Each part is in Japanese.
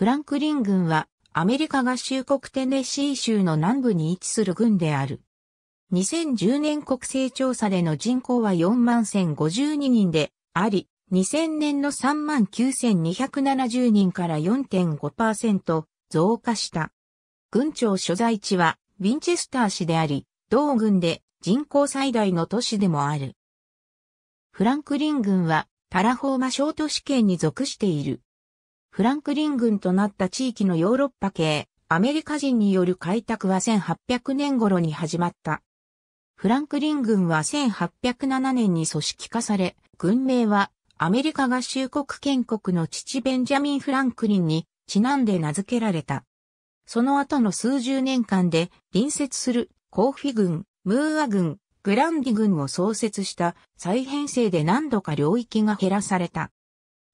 フランクリン軍はアメリカ合衆国テネシー州の南部に位置する軍である。2010年国勢調査での人口は4万1052人であり、2000年の3万9270人から4.5%増加した。軍庁所在地はウィンチェスター市であり、同軍で人口最大の都市でもある。フランクリン軍はタラフォーマ小都市圏に属している。フランクリン軍となった地域のヨーロッパ系、アメリカ人による開拓は1800年頃に始まった。フランクリン軍は1807年に組織化され、軍名はアメリカ合衆国建国の父ベンジャミン・フランクリンにちなんで名付けられた。その後の数十年間で隣接するコーフィ軍、ムーア軍、グランディ軍を創設した再編成で何度か領域が減らされた。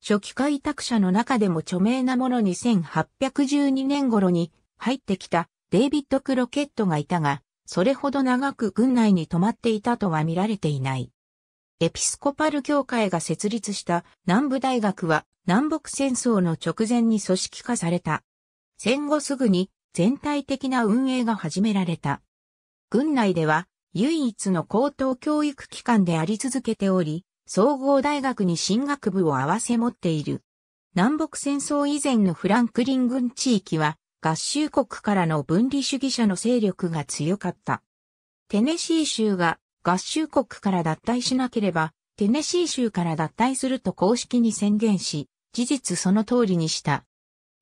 初期開拓者の中でも著名なものに1812年頃に入ってきたデイビッド・クロケットがいたが、それほど長く軍内に泊まっていたとは見られていない。エピスコパル教会が設立した南部大学は南北戦争の直前に組織化された。戦後すぐに全体的な運営が始められた。軍内では唯一の高等教育機関であり続けており、総合大学に進学部を合わせ持っている。南北戦争以前のフランクリン郡地域は合衆国からの分離主義者の勢力が強かった。テネシー州が合衆国から脱退しなければ、テネシー州から脱退すると公式に宣言し、事実その通りにした。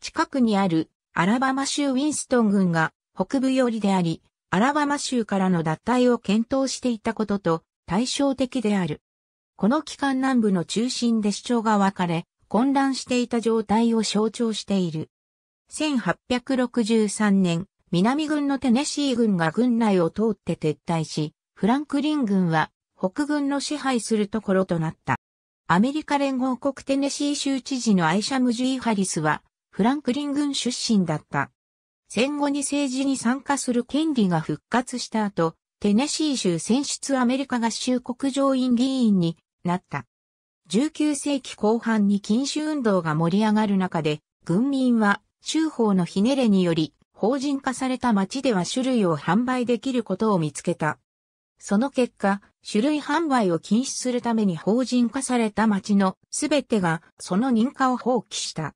近くにあるアラバマ州ウィンストン郡が北部寄りであり、アラバマ州からの脱退を検討していたことと対照的である。この期間南部の中心で主張が分かれ、混乱していた状態を象徴している。1863年、南軍のテネシー軍が軍内を通って撤退し、フランクリン軍は北軍の支配するところとなった。アメリカ連合国テネシー州知事のアイシャム・ジュイ・ハリスは、フランクリン軍出身だった。戦後に政治に参加する権利が復活した後、テネシー州選出アメリカ合衆国上院議員になった。19世紀後半に禁酒運動が盛り上がる中で、軍民は州法のひねれにより、法人化された町では種類を販売できることを見つけた。その結果、種類販売を禁止するために法人化された町のすべてがその認可を放棄した。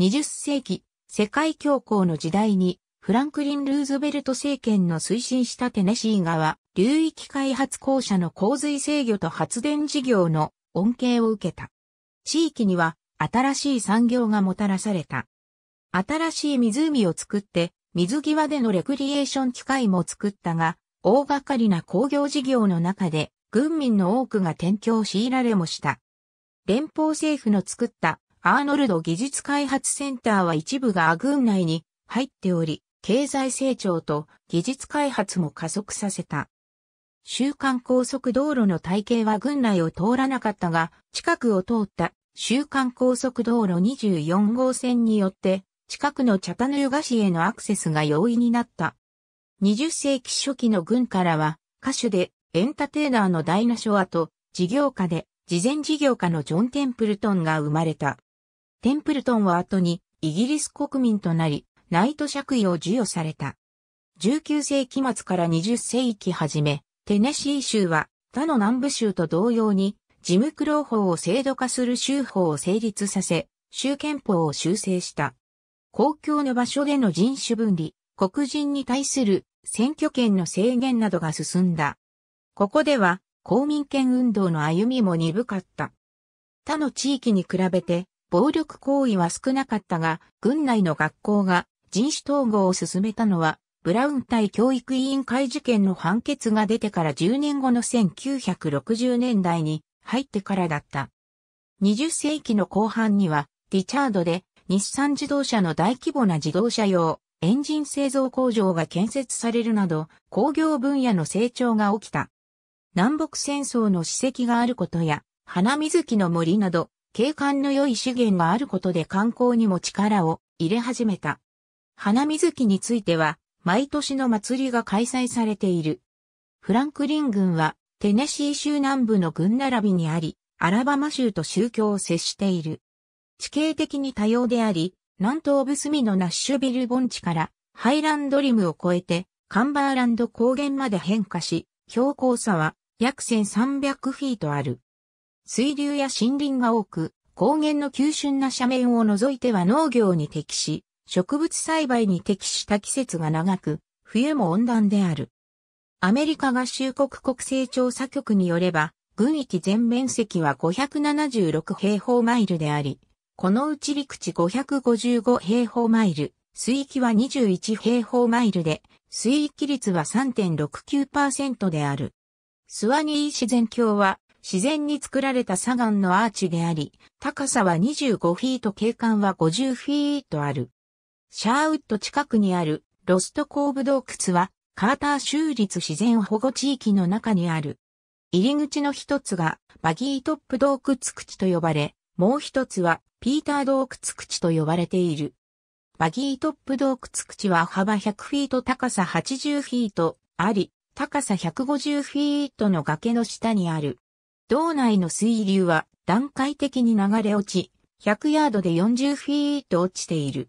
20世紀、世界恐慌の時代に、フランクリン・ルーズベルト政権の推進したテネシー側、流域開発公社の洪水制御と発電事業の恩恵を受けた。地域には新しい産業がもたらされた。新しい湖を作って、水際でのレクリエーション機械も作ったが、大掛かりな工業事業の中で、軍民の多くが転居を強いられもした。連邦政府の作ったアーノルド技術開発センターは一部がア軍内に入っており、経済成長と技術開発も加速させた。週間高速道路の体系は軍内を通らなかったが、近くを通った週間高速道路24号線によって、近くのチャタヌルガ市へのアクセスが容易になった。20世紀初期の軍からは、歌手でエンターテイナーのダイナショアと、事業家で、事前事業家のジョン・テンプルトンが生まれた。テンプルトンは後にイギリス国民となり、ナイト爵位を授与された。19世紀末から20世紀初め、テネシー州は他の南部州と同様に、事務苦労法を制度化する州法を成立させ、州憲法を修正した。公共の場所での人種分離、黒人に対する選挙権の制限などが進んだ。ここでは公民権運動の歩みも鈍かった。他の地域に比べて暴力行為は少なかったが、軍内の学校が人種統合を進めたのはブラウン対教育委員会事件の判決が出てから10年後の1960年代に入ってからだった。20世紀の後半には、リチャードで日産自動車の大規模な自動車用エンジン製造工場が建設されるなど工業分野の成長が起きた。南北戦争の史跡があることや花水木の森など景観の良い資源があることで観光にも力を入れ始めた。花水木については毎年の祭りが開催されている。フランクリン郡はテネシー州南部の郡並びにあり、アラバマ州と宗教を接している。地形的に多様であり、南東部隅のナッシュビル盆地からハイランドリムを越えてカンバーランド高原まで変化し、標高差は約1300フィートある。水流や森林が多く、高原の急峻な斜面を除いては農業に適し、植物栽培に適した季節が長く、冬も温暖である。アメリカ合衆国国勢調査局によれば、軍域全面積は576平方マイルであり、このうち陸地555平方マイル、水域は21平方マイルで、水域率は3.69%である。スワニー自然郷は、自然に作られた砂岩のアーチであり、高さは25フィート、景観は50フィートある。シャーウッド近くにあるロストコーブ洞窟はカーター州立自然保護地域の中にある。入り口の一つがバギートップ洞窟口と呼ばれ、もう一つはピーター洞窟口と呼ばれている。バギートップ洞窟口は幅100フィート高さ80フィートあり、高さ150フィートの崖の下にある。道内の水流は段階的に流れ落ち、100ヤードで40フィート落ちている。